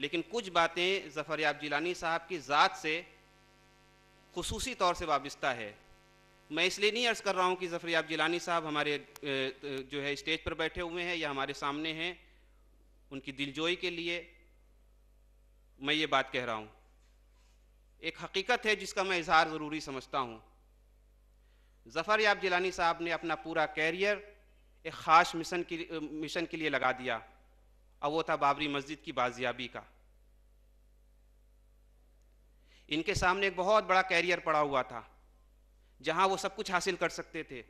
लेकिन कुछ बातें जफरयाब जिलानी साहब की ज़ात से खसूसी तौर से वाबस्ता है मैं इसलिए नहीं अर्ज़ कर रहा हूँ कि जफरयाब जिलानी साहब हमारे जो है स्टेज पर बैठे हुए हैं या हमारे सामने हैं उनकी दिलजोई के लिए मैं ये बात कह रहा हूँ एक हकीकत है जिसका मैं इजहार ज़रूरी समझता हूँ जफ़र याब जिलानी साहब ने अपना पूरा कैरियर एक ख़ास मिशन की मिशन के लिए लगा दिया अब वो था बाबरी मस्जिद की बाजियाबी का इनके सामने एक बहुत बड़ा कैरियर पड़ा हुआ था जहां वो सब कुछ हासिल कर सकते थे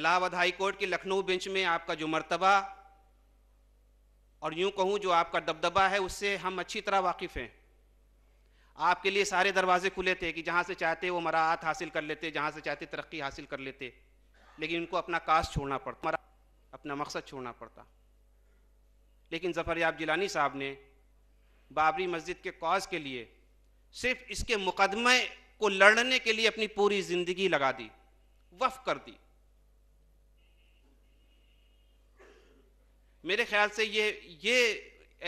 Allahabad high court Lucknow bench में आपका जो मर्तबा और यूं कहूं जो आपका दबदबा है उससे हम अच्छी तरह वाकिफ़ हैं आपके लिए सारे दरवाजे खुले थे कि जहां से चाहते वो मराहत हासिल कर लेते जहां से चाहते तरक्की हासिल कर लेते लेकिन उनको अपना कास्ट छोड़ना पड़ता अपना मकसद छोड़ना पड़ता लेकिन जफरयाब जिलानी साहब ने बाबरी मस्जिद के कॉज के लिए सिर्फ इसके मुकदमे को लड़ने के लिए अपनी पूरी जिंदगी लगा दी वफ कर दी मेरे ख्याल से ये ये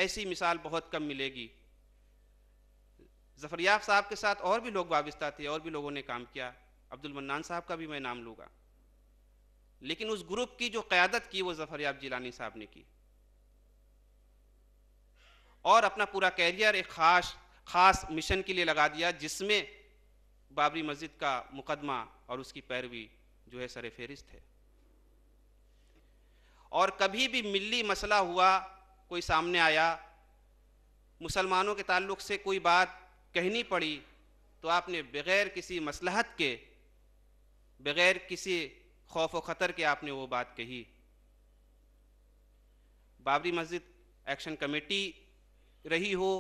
ऐसी मिसाल बहुत कम मिलेगी जफरयाब साहब के साथ और भी लोग वाबस्ता थे और भी लोगों ने काम किया अब्दुल मन्नान साहब का भी मैं नाम लूँगा लेकिन उस ग्रुप की जो क़्यादत की वो जफरयाब जिलानी साहब ने की और अपना पूरा कैरियर एक खास खास मिशन के लिए लगा दिया जिसमें बाबरी मस्जिद का मुकदमा और उसकी पैरवी जो है सर फहरिस्त है और कभी भी मिली मसला हुआ कोई सामने आया मुसलमानों के ताल्लुक से कोई बात कहनी पड़ी तो आपने बग़ैर किसी मसलहत के बग़ैर किसी खौफ व ख़तर के आपने वो बात कही बाबरी मस्जिद एक्शन कमेटी रही हो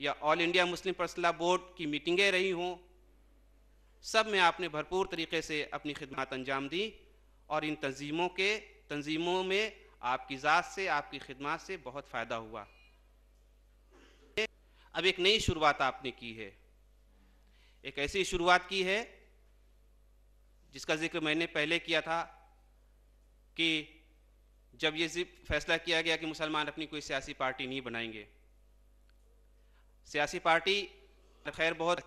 या all India Muslim personal law board की मीटिंगें रही हों सब में आपने भरपूर तरीके से अपनी खिदमत अंजाम दी और इन तंजीमों के तंजीमों में आपकी ज़ात से आपकी खिदमत से बहुत फ़ायदा हुआ अब एक नई शुरुआत आपने की है एक ऐसी शुरुआत की है जिसका जिक्र मैंने पहले किया था कि जब ये फैसला किया गया कि मुसलमान अपनी कोई सियासी पार्टी नहीं बनाएंगे सियासी पार्टी खैर बहुत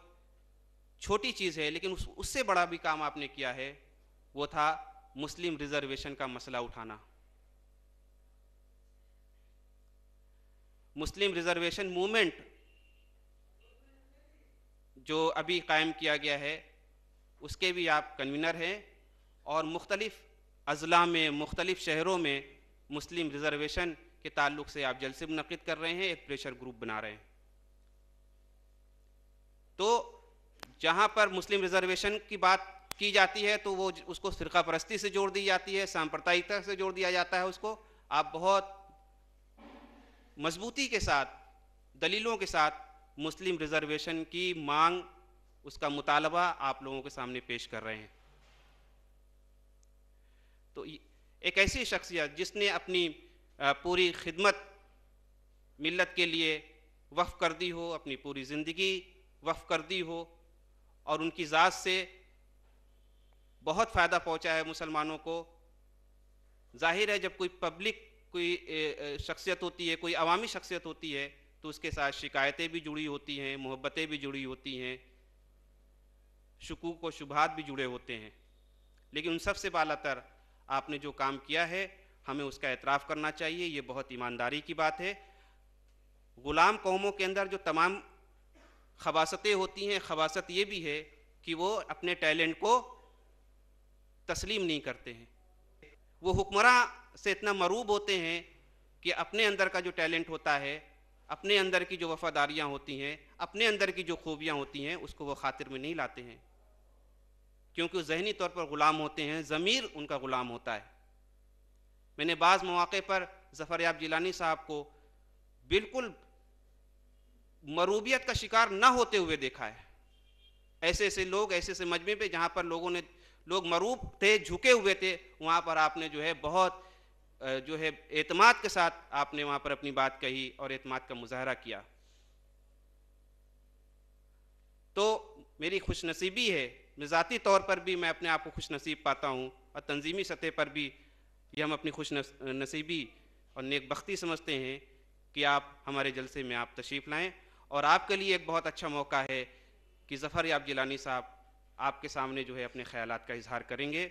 छोटी चीज़ है लेकिन उस, उससे बड़ा भी काम आपने किया है वो था मुस्लिम रिजर्वेशन का मसला उठाना मुस्लिम रिजर्वेशन मूवमेंट जो अभी कायम किया गया है उसके भी आप कन्वीनर हैं और मुख्तलिफ अजला में मुख्तलिफ शहरों में मुस्लिम रिजर्वेशन के ताल्लुक से आप जलसे मुनद कर रहे हैं एक प्रेशर ग्रुप बना रहे हैं तो जहाँ पर मुस्लिम रिजर्वेशन की बात की जाती है तो वो उसको फ़िरका परस्ती से जोड़ दी जाती है सांप्रदायिकता से जोड़ दिया जाता है उसको आप बहुत मजबूती के साथ दलीलों के साथ मुस्लिम रिजर्वेशन की मांग उसका मुतालबा आप लोगों के सामने पेश कर रहे हैं तो एक ऐसी शख्सियत जिसने अपनी पूरी खिदमत मिलत के लिए वफ़ कर दी हो अपनी पूरी ज़िंदगी वफ़ कर दी हो और उनकी ज़ात से बहुत फ़ायदा पहुंचा है मुसलमानों को जाहिर है जब कोई पब्लिक कोई शख्सियत होती है कोई अवामी शख्सियत होती है तो उसके साथ शिकायतें भी जुड़ी होती हैं मोहब्बतें भी जुड़ी होती हैं शकूक व शुभात भी जुड़े होते हैं लेकिन उन सबसे बालातर आपने जो काम किया है हमें उसका एतराफ़ करना चाहिए ये बहुत ईमानदारी की बात है ग़ुलाम कौमों के अंदर जो तमाम खबासतें होती हैं खबासत ये भी है कि वो अपने टैलेंट को तस्लीम नहीं करते हैं वो हुक्मरा से इतना मरूब होते हैं कि अपने अंदर का जो टैलेंट होता है अपने अंदर की जो वफ़ादारियाँ होती हैं अपने अंदर की जो खूबियाँ होती हैं उसको वो खातिर में नहीं लाते हैं क्योंकि जहनी तौर पर ग़ुलाम होते हैं ज़मीर उनका ग़ुलाम होता है मैंने बाज़ मौके पर जफ़रयाब जिलानी साहब को बिल्कुल मरूबियत का शिकार न होते हुए देखा है ऐसे ऐसे लोग ऐसे ऐसे मजमे पे जहाँ पर लोगों ने लोग मरूब थे झुके हुए थे वहाँ पर आपने जो है बहुत जो है एतमाद के साथ आपने वहाँ पर अपनी बात कही और एतमाद का मुजाहरा किया तो मेरी खुशनसीबी है ज़ाती तौर पर भी मैं अपने आप को खुश नसीब पाता हूँ और तंजीमी सतह पर भी ये हम अपनी खुश नसीबी और नेकबख्ती समझते हैं कि आप हमारे जलसे में आप तशरीफ़ लाएँ और आपके लिए एक बहुत अच्छा मौका है कि ज़फ़र याब जिलानी साहब आपके सामने जो है अपने ख्याल का इजहार करेंगे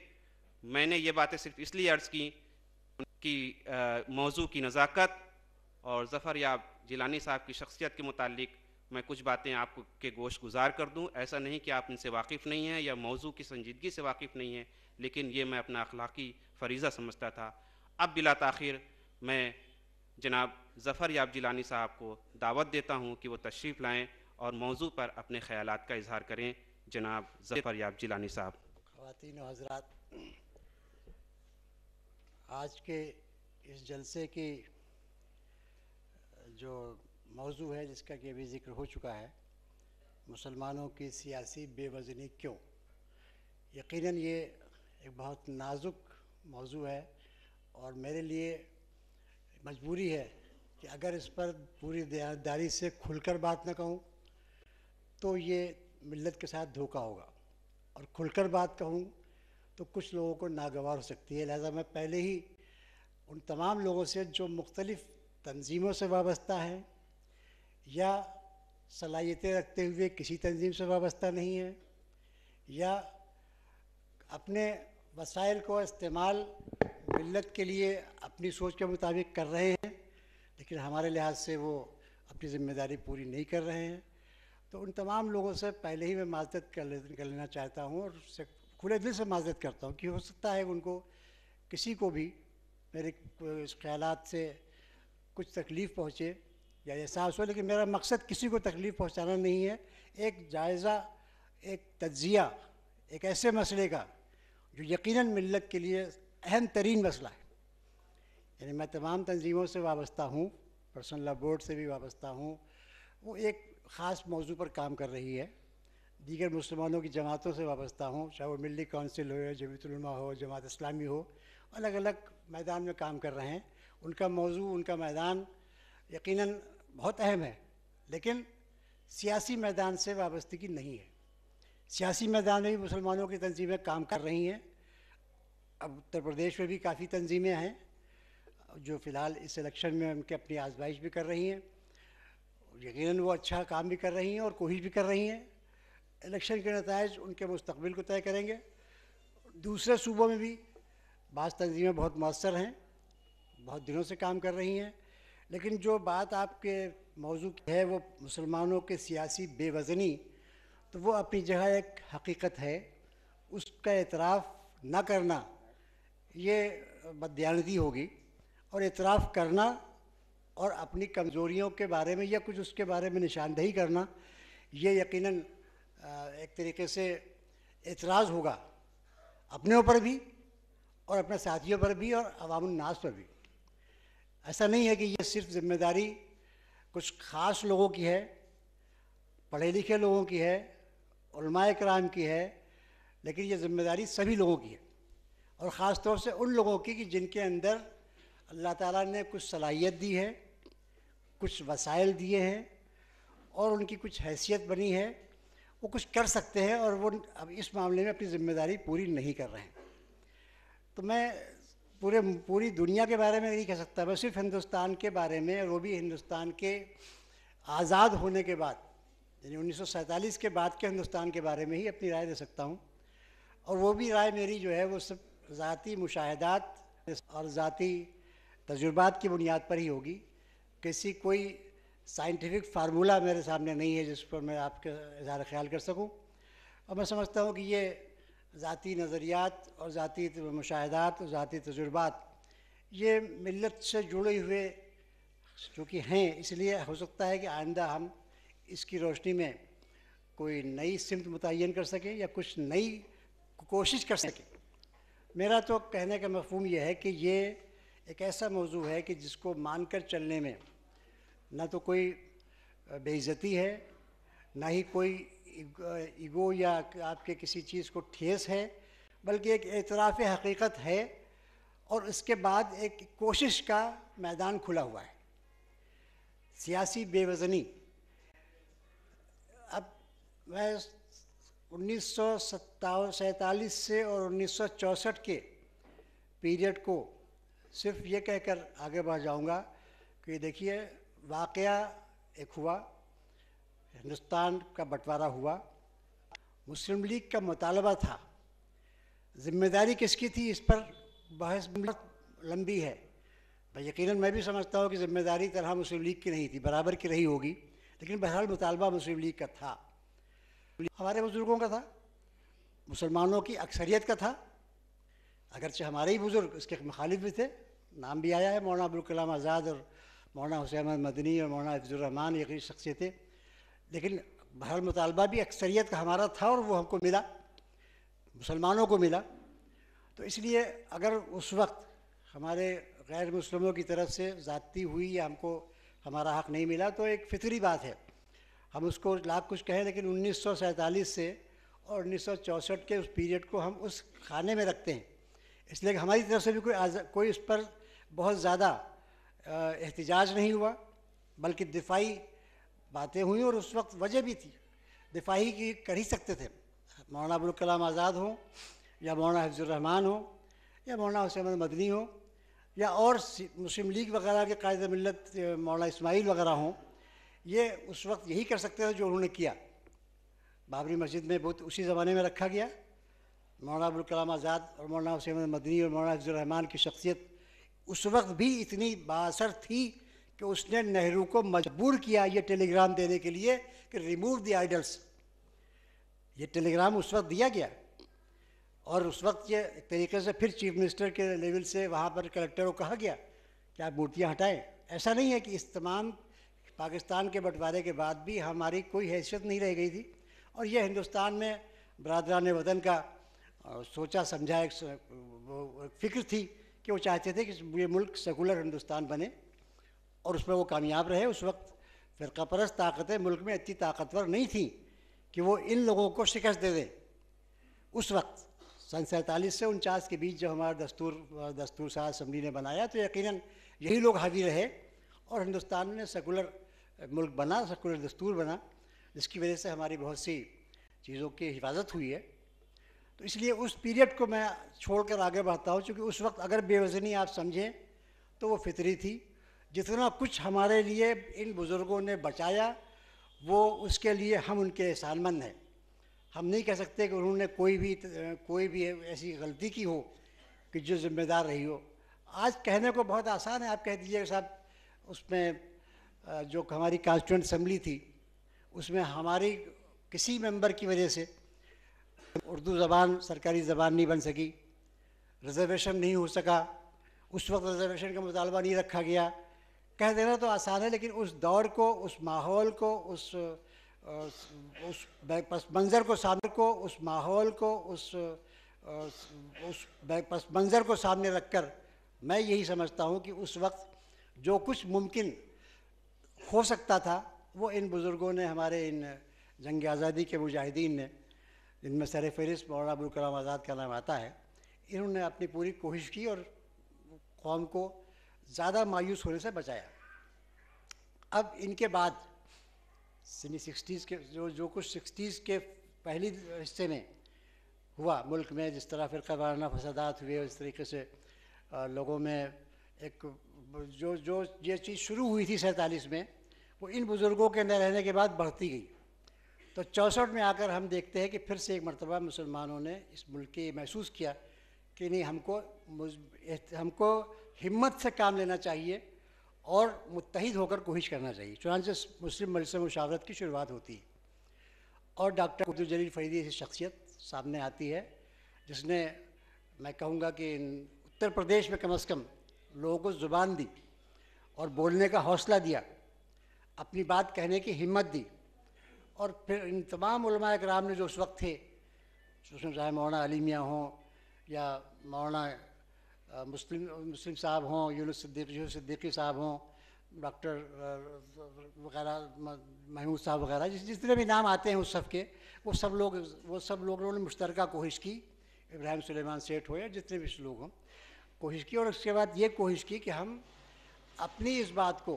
मैंने ये बातें सिर्फ इसलिए अर्ज़ की कि मौजू की नज़ाकत और ज़फ़र याब जिलानी साहब की शख्सियत के मुतालिक़ मैं कुछ बातें आपको के गोश गुजार कर दूं ऐसा नहीं कि आप इनसे वाकिफ़ नहीं हैं या मौजू की संजीदगी से वाकिफ़ नहीं हैं लेकिन ये मैं अपना अखलाकी फरीज़ा समझता था अब बिला तखिर मैं जनाब ज़फ़र याब जिलानी साहब को दावत देता हूँ कि वो तशरीफ़ लाएँ और मौजू पर अपने ख्याल का इजहार करें जनाब ज़फ़र याब जिलानी साहब खातिन हजरात आज के इस जलसे की जो मौजू है जिसका कि अभी जिक्र हो चुका है मुसलमानों की सियासी बेवजनी क्यों यकीनन ये एक बहुत नाजुक मौजू है और मेरे लिए मजबूरी है कि अगर इस पर पूरी दयादारी से खुलकर बात न कहूँ तो ये मिलत के साथ धोखा होगा और खुलकर बात कहूँ तो कुछ लोगों को नागवार हो सकती है लिहाजा मैं पहले ही उन तमाम लोगों से जो मुख्तलिफ़ तंजीमों से वाबस्ता हैं या सलाहियतें रखते हुए किसी तंजीम से वाबस्ता नहीं है या अपने वसाइल को इस्तेमाल मिलत के लिए अपनी सोच के मुताबिक कर रहे हैं लेकिन हमारे लिहाज से वो अपनी ज़िम्मेदारी पूरी नहीं कर रहे हैं तो उन तमाम लोगों से पहले ही मैं माजत कर ले कर लेना चाहता हूँ और उससे खुले दिल से माजत करता हूँ कि हो सकता है उनको किसी को भी मेरे इस ख्याल से कुछ तकलीफ़ पहुँचे या एहसास हो लेकिन मेरा मकसद किसी को तकलीफ़ पहुंचाना नहीं है एक जायज़ा एक तजिया एक ऐसे मसले का जो यकीनन मिलत के लिए अहम तरीन मसला है यानी मैं तमाम तंजीमों से वाबस्ता हूँ पर्सनल लॉ बोर्ड से भी वाबस्ता हूँ वो एक ख़ास मौजू पर काम कर रही है दीगर मुसलमानों की जमातों से वाबस्ता हूँ चाहे वो मिली काउंसिल हो जमीतलमा हो जमात इस्लामी हो अलग अलग मैदान में काम कर रहे हैं उनका मौजू उनका मैदान यकीनन बहुत अहम है लेकिन सियासी मैदान से वाबस्तगी नहीं है सियासी मैदान में भी मुसलमानों की तंजीमें काम कर रही हैं अब उत्तर प्रदेश में भी काफ़ी तंजीमें हैं जो फ़िलहाल इस इलेक्शन में उनके अपनी आजमाइश भी कर रही हैं यकीन वो अच्छा काम भी कर रही हैं और कोशिश भी कर रही हैं इलेक्शन के नतज उनके मुस्तबिल को तय करेंगे दूसरे सूबों में भी बाज़ तंजीमें बहुत मौसर हैं बहुत दिनों से काम कर रही हैं लेकिन जो बात आपके मौजू है वो मुसलमानों के सियासी बेवजनी तो वो अपनी जगह एक हकीकत है उसका एतराफ़ ना करना ये बदयानती होगी और एतराफ़ करना और अपनी कमज़ोरियों के बारे में या कुछ उसके बारे में निशानदेही करना ये यकीनन एक तरीके से एतराज़ होगा अपने ऊपर भी और अपने साथियों पर भी और अवामनास पर भी ऐसा नहीं है कि ये सिर्फ जिम्मेदारी कुछ ख़ास लोगों की है पढ़े लिखे लोगों की है कराम की है लेकिन ये जिम्मेदारी सभी लोगों की है और ख़ास तौर से उन लोगों की कि जिनके अंदर अल्लाह ताला ने कुछ सलाहियत दी है कुछ वसाइल दिए हैं और उनकी कुछ हैसियत बनी है वो कुछ कर सकते हैं और वो अब इस मामले में अपनी ज़िम्मेदारी पूरी नहीं कर रहे हैं तो मैं पूरे पूरी दुनिया के बारे में नहीं कह सकता मैं सिर्फ हिंदुस्तान के बारे में और वो भी हिंदुस्तान के आज़ाद होने के बाद यानी उन्नीस के बाद के हिंदुस्तान के बारे में ही अपनी राय दे सकता हूँ और वो भी राय मेरी जो है वो सब ज़ाती मुशाहदात और ज़ाती तजुर्बात की बुनियाद पर ही होगी किसी कोई साइंटिफिक फार्मूला मेरे सामने नहीं है जिस पर मैं आपके इजहार ख्याल कर सकूँ और मैं समझता हूँ कि ये ज़ाती नज़रियात और ज़ाती मुशाहदात और ज़ाती तजुर्बात ये मिलत से जुड़े हुए चूँकि हैं इसलिए हो सकता है कि आइंदा हम इसकी रोशनी में कोई नई सिमत मुतन कर सकें या कुछ नई कोशिश कर सकें मेरा तो कहने का मफहम यह है कि ये एक ऐसा मौजू है कि जिसको मान कर चलने में ना तो कोई बेइज्जती है ना ही कोई ईगो या आपके किसी चीज़ को ठेस है बल्कि एक एतराफ़ हकीकत है और इसके बाद एक कोशिश का मैदान खुला हुआ है सियासी बेवजनी अब मैं उन्नीस से और उन्नीस के पीरियड को सिर्फ ये कहकर आगे बढ़ जाऊंगा कि देखिए वाक़ एक हुआ हिंदुस्तान का बंटवारा हुआ मुस्लिम लीग का मुतालबा था जिम्मेदारी किसकी थी इस पर बहस लंबी है यकीन मैं भी समझता हूँ कि जिम्मेदारी तरह मुस्लिम लीग की नहीं थी बराबर की रही होगी लेकिन बहरहाल मुतालबा मुस्लिम लीग का था हमारे बुज़ुर्गों का था मुसलमानों की अक्सरियत का था अगरचे हमारे ही बुज़ुर्ग इसके मुखालिफ भी थे नाम भी आया है मौलाना अबुल कलाम आज़ाद और मौलाना हुसैन अहमद मदनी और मौलाना हफजुलरहमान ये शख्सियतें लेकिन बहर मुतालबा भी अक्सरियत का हमारा था और वो हमको मिला मुसलमानों को मिला तो इसलिए अगर उस वक्त हमारे गैर मुसलमों की तरफ से ज़्यादती हुई या हमको हमारा हक़ नहीं मिला तो एक फितरी बात है हम उसको लाख कुछ कहें लेकिन उन्नीस से और उन्नीस के उस पीरियड को हम उस खाने में रखते हैं इसलिए हमारी तरफ से भी कोई कोई उस पर बहुत ज़्यादा एहतजाज नहीं हुआ बल्कि दिफाई बातें हुई और उस वक्त वजह भी थी दिफाही की कर ही सकते थे मौलाना अबुल कलाम आज़ाद हों या मौलाना हफ्जुलरहमान हों या मौलाना हुसैन मदनी हों या और मुस्लिम लीग वगैरह के कायद मिलत मौलाना इसमाइल वगैरह हों ये उस वक्त यही कर सकते थे जो उन्होंने किया बाबरी मस्जिद में बहुत उसी ज़माने में रखा गया मौलाना अबुल कलाम आज़ाद और मौलाना हुसैन मदनी और मौलाना हफ्जुलरहमान की शख्सियत उस वक्त भी इतनी बासर थी कि उसने नेहरू को मजबूर किया ये टेलीग्राम देने के लिए कि रिमूव द आइडल्स ये टेलीग्राम उस वक्त दिया गया और उस वक्त ये एक तरीके से फिर चीफ मिनिस्टर के लेवल से वहाँ पर कलेक्टर को कहा गया कि आप मूर्तियाँ हटाएं ऐसा नहीं है कि इस तमाम पाकिस्तान के बंटवारे के बाद भी हमारी कोई हैसियत नहीं रह गई थी और यह हिंदुस्तान में बरदरान वतन का सोचा समझा एक फिक्र थी कि वो चाहते थे कि ये मुल्क सेकुलर हिंदुस्तान बने और उसमें वो कामयाब रहे उस वक्त फ़िरका परस्त ताकतें मुल्क में इतनी ताकतवर नहीं थी कि वो इन लोगों को शिकस्त दे दें उस वक्त सन सैंतालीस से उनचास के बीच जब हमारा दस्तूर दस्तूर साहब असम्बली ने बनाया तो यकीन यही लोग हावी रहे और हिंदुस्तान में सेकुलर मुल्क बना सेकुलर दस्तूर बना जिसकी वजह से हमारी बहुत सी चीज़ों की हिफाजत हुई है तो इसलिए उस पीरियड को मैं छोड़कर आगे बढ़ता हूँ चूँकि उस वक्त अगर बेवजनी आप समझें तो वो फितरी थी जितना कुछ हमारे लिए इन बुज़ुर्गों ने बचाया वो उसके लिए हम उनके एहसानमंद हैं हम नहीं कह सकते कि उन्होंने कोई भी कोई भी ऐसी गलती की हो कि जो जिम्मेदार रही हो आज कहने को बहुत आसान है आप कह दीजिए साहब उसमें जो हमारी कॉन्स्टिट्यूंट असम्बली थी उसमें हमारी किसी मेंबर की वजह से उर्दू ज़बान सरकारी ज़बान नहीं बन सकी रिजर्वेशन नहीं हो सका उस वक्त रिजर्वेशन का मुतालबा नहीं रखा गया कह देना तो आसान है लेकिन उस दौर को उस माहौल को उस उस पस मंज़र को सामने को उस माहौल को उस उस पस मंज़र को सामने रखकर मैं यही समझता हूँ कि उस वक्त जो कुछ मुमकिन हो सकता था वो इन बुज़ुर्गों ने हमारे इन जंग आज़ादी के मुजाहिदीन ने जिनमें सर फहरिस्त मौलाना अबुल कलाम आज़ाद का नाम आता है इन्होंने अपनी पूरी कोशिश की और कौम को ज़्यादा मायूस होने से बचाया अब इनके बाद यानी सिक्सटीज़ के जो जो कुछ सिक्सटीज़ के पहली हिस्से में हुआ मुल्क में जिस तरह फिर वाराना फसादात हुए उस तरीके से लोगों में एक जो जो ये चीज़ शुरू हुई थी सैंतालीस में वो इन बुज़ुर्गों के न रहने के बाद बढ़ती गई तो चौंसठ में आकर हम देखते हैं कि फिर से एक मरतबा मुसलमानों ने इस मुल्क के महसूस किया कि नहीं हमको हमको हिम्मत से काम लेना चाहिए और मुतहद होकर कोशिश करना चाहिए चुनाच मुस्लिम मजलिस मुशावरत की शुरुआत होती है और डॉक्टर अब्दुलजलील जलील फरीदी ऐसी शख्सियत सामने आती है जिसने मैं कहूँगा कि उत्तर प्रदेश में कम अज़ कम लोगों को ज़ुबान दी और बोलने का हौसला दिया अपनी बात कहने की हिम्मत दी और फिर इन तमाम कराम ने जो उस वक्त थे उसमें चाहे मौलाना अली मियाँ हों या मौलाना मुस्लिम मुस्लिम साहब हों यूनुस सिद्दीक सिद्दीकी साहब हों डॉक्टर वगैरह महमूद साहब वगैरह जिस जितने भी नाम आते हैं उस सब के वो सब लोग वो सब लोगों ने मुश्तर कोशिश की इब्राहिम सुलेमान सेठ हो या जितने भी लोग हों कोशिश की और उसके बाद ये कोशिश की कि हम अपनी इस बात को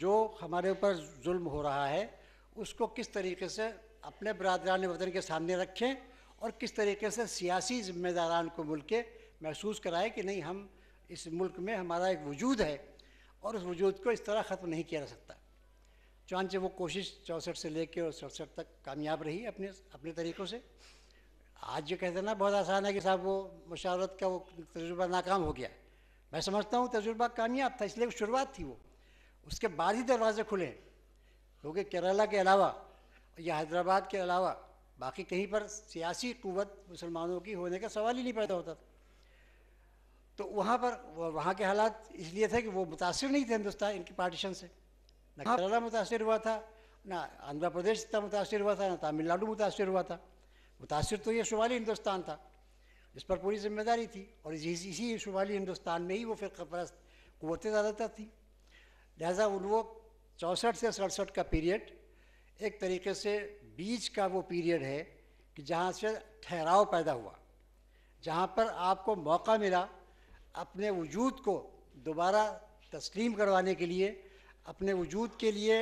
जो हमारे ऊपर जुल्म हो रहा है उसको किस तरीके से अपने बरदरान वतन के सामने रखें और किस तरीके से सियासी जिम्मेदारान को मुल्क के महसूस कराए कि नहीं हम इस मुल्क में हमारा एक वजूद है और उस वजूद को इस तरह ख़त्म नहीं किया जा सकता चुनाचे वो कोशिश चौंसठ से लेकर और सड़सठ तक कामयाब रही अपने अपने तरीक़ों से आज जो कहते हैं ना बहुत आसान है कि साहब वो मुशावरत का वो तजुर्बा नाकाम हो गया मैं समझता हूँ तजुर्बा कामयाब था इसलिए शुरुआत थी वो उसके बाद ही दरवाजे खुले हैं क्योंकि केरला के अलावा या हैदराबाद के अलावा बाकी कहीं पर सियासी क़वत मुसलमानों की होने का सवाल ही नहीं पैदा होता था तो वहाँ पर वहाँ के हालात इसलिए थे कि वो मुतासर नहीं थे हिंदुस्तान इनकी पार्टीशन से ना हाँ। केरला मुतासर हुआ था ना आंध्र प्रदेश इतना मुतासर हुआ था ना तमिलनाडु मुतासर हुआ था मुतासर तो ये शुमाली हिंदुस्तान था जिस पर पूरी जिम्मेदारी थी और इसी इसी शुमाली हिंदुस्तान में ही वो फिर परस्त कुतें ज़्यादातर थी लिहाजा उन वो चौंसठ से सड़सठ का पीरियड एक तरीके से बीच का वो पीरियड है कि जहाँ से ठहराव पैदा हुआ जहाँ पर आपको मौका मिला अपने वजूद को दोबारा तस्लीम करवाने के लिए अपने वजूद के लिए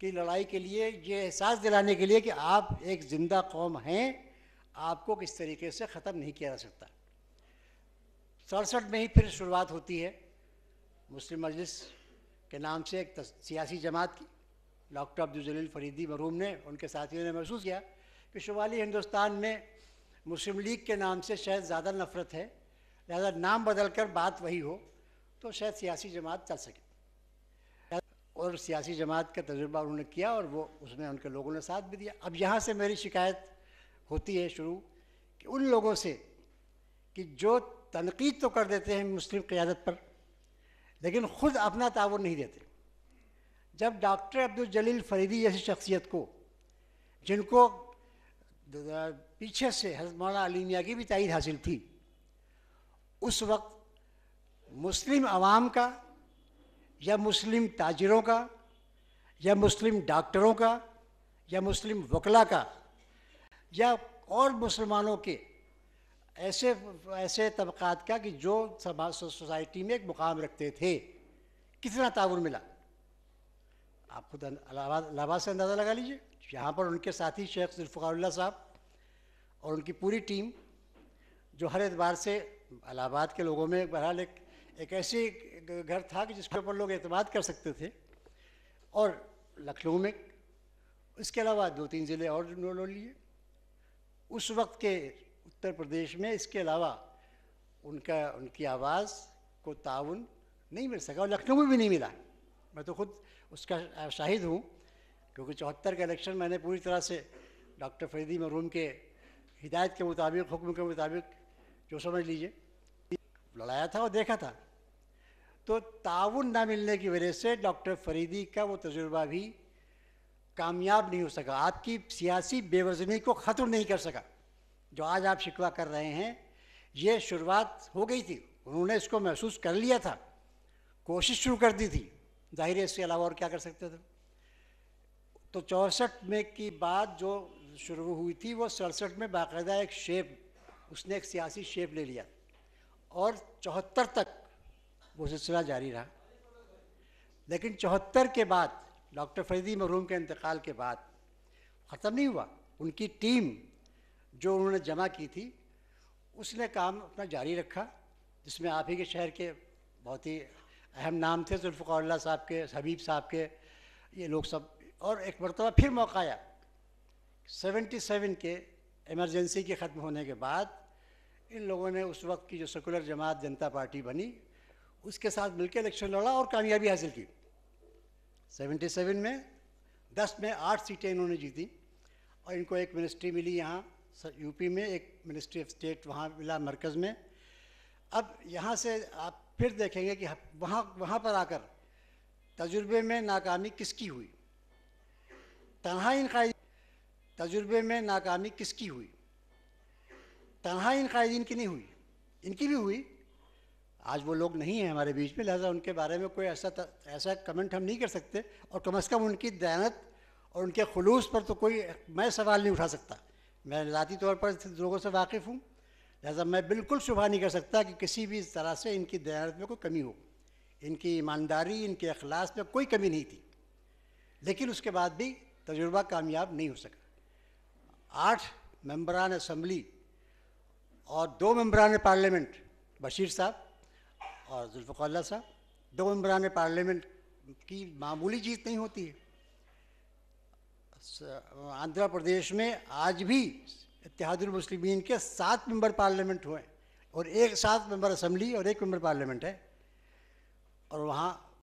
की लड़ाई के लिए ये एहसास दिलाने के लिए कि आप एक ज़िंदा कौम हैं आपको किस तरीके से ख़त्म नहीं किया जा सकता सड़सठ में ही फिर शुरुआत होती है मुस्लिम मजलिस के नाम से एक सियासी जमात की डॉक्टर अब्दुलजलील फरीदी मरूम ने उनके साथियों ने महसूस किया कि शुमाली हिंदुस्तान में मुस्लिम लीग के नाम से शायद ज़्यादा नफ़रत है लिहाजा नाम बदल कर बात वही हो तो शायद सियासी जमात चल सके और सियासी जमात का तजुर्बा उन्होंने किया और वो उसमें उनके लोगों ने साथ भी दिया अब यहाँ से मेरी शिकायत होती है शुरू कि उन लोगों से कि जो तनकीद तो कर देते हैं मुस्लिम क़्यादत पर लेकिन ख़ुद अपना तावन नहीं देते जब डॉक्टर अब्दुल जलील फरीदी जैसी शख्सियत को जिनको पीछे से हजमाना अली की भी तइद हासिल थी उस वक्त मुस्लिम आवाम का या मुस्लिम ताजरों का या मुस्लिम डॉक्टरों का या मुस्लिम वकला का या और मुसलमानों के ऐसे ऐसे तबक़ात का कि जो समाज सोसाइटी में एक मुकाम रखते थे कितना ताउन मिला आप खुद इलाहाबाद से अंदाज़ा लगा लीजिए यहाँ पर उनके साथी शेख जुल्फ़ार साहब और उनकी पूरी टीम जो हर एतबार से अलाहाबाद के लोगों में बहरहाल एक एक ऐसी घर था कि जिसके ऊपर लोग अतमाद कर सकते थे और लखनऊ में इसके अलावा दो तीन ज़िले और उन्होंने लिए उस वक्त के उत्तर प्रदेश में इसके अलावा उनका उनकी आवाज़ को ताउन नहीं मिल सका और लखनऊ में भी नहीं मिला मैं तो खुद उसका शाहिद हूँ क्योंकि चौहत्तर का इलेक्शन मैंने पूरी तरह से डॉक्टर फरीदी मरूम के हिदायत के मुताबिक हुक्म के मुताबिक जो समझ लीजिए लड़ाया था और देखा था तो ताउन ना मिलने की वजह से डॉक्टर फरीदी का वो तजुर्बा भी कामयाब नहीं हो सका आपकी सियासी बेवजनी को ख़त्म नहीं कर सका जो आज आप शिकवा कर रहे हैं ये शुरुआत हो गई थी उन्होंने इसको महसूस कर लिया था कोशिश शुरू कर दी थी जाहिर है इसके अलावा और क्या कर सकते थे तो चौंसठ में की बात जो शुरू हुई थी वो सड़सठ में बाकायदा एक शेप उसने एक सियासी शेप ले लिया और चौहत्तर तक वो सिलसिला जारी रहा लेकिन चौहत्तर के बाद डॉक्टर फरीदी मरूम के इंतकाल के बाद ख़त्म नहीं हुआ उनकी टीम जो उन्होंने जमा की थी उसने काम अपना जारी रखा जिसमें आप ही के शहर के बहुत ही अहम नाम थे जुल्फार्ला साहब के हबीब साहब के ये लोग सब और एक मरतबा फिर मौका आया सेवेंटी सेवन के एमरजेंसी के ख़त्म होने के बाद इन लोगों ने उस वक्त की जो सेकुलर जमात जनता पार्टी बनी उसके साथ मिलकर इलेक्शन लड़ा और कामयाबी हासिल की 77 में 10 में आठ सीटें इन्होंने जीती और इनको एक मिनिस्ट्री मिली यहाँ यूपी में एक मिनिस्ट्री ऑफ स्टेट वहाँ मिला मरकज़ में अब यहाँ से आप फिर देखेंगे कि वहाँ वहाँ पर आकर तजुर्बे में नाकामी किसकी हुई तनहा खाई तजुर्बे में नाकामी किसकी हुई तनहा इन कायदीन की नहीं हुई इनकी भी हुई आज वो लोग नहीं हैं हमारे बीच में लिहाजा उनके बारे में कोई ऐसा ऐसा कमेंट हम नहीं कर सकते और कम अज़ कम उनकी दयानत और उनके खलूस पर तो कोई मैं सवाल नहीं उठा सकता मैं ज़ाती तौर पर लोगों से वाकिफ़ हूँ लिहाजा मैं बिल्कुल शुभा नहीं कर सकता कि किसी भी तरह से इनकी दयानत में कोई कमी हो इनकी ईमानदारी इनके अखलास में कोई कमी नहीं थी लेकिन उसके बाद भी तजुर्बा कामयाब नहीं हो सका आठ मम्बरान असम्बली और दो मम्बरान पार्लियामेंट बशीर साहब और जुल्फ़ल्ला साहब दो मम्बरान पार्लियामेंट की मामूली जीत नहीं होती है आंध्र प्रदेश में आज भी इतिहादुलमसलिमिन के सात मेंबर पार्लियामेंट हुए और एक सात मेंबर असम्बली और एक मेंबर पार्लियामेंट है और वहाँ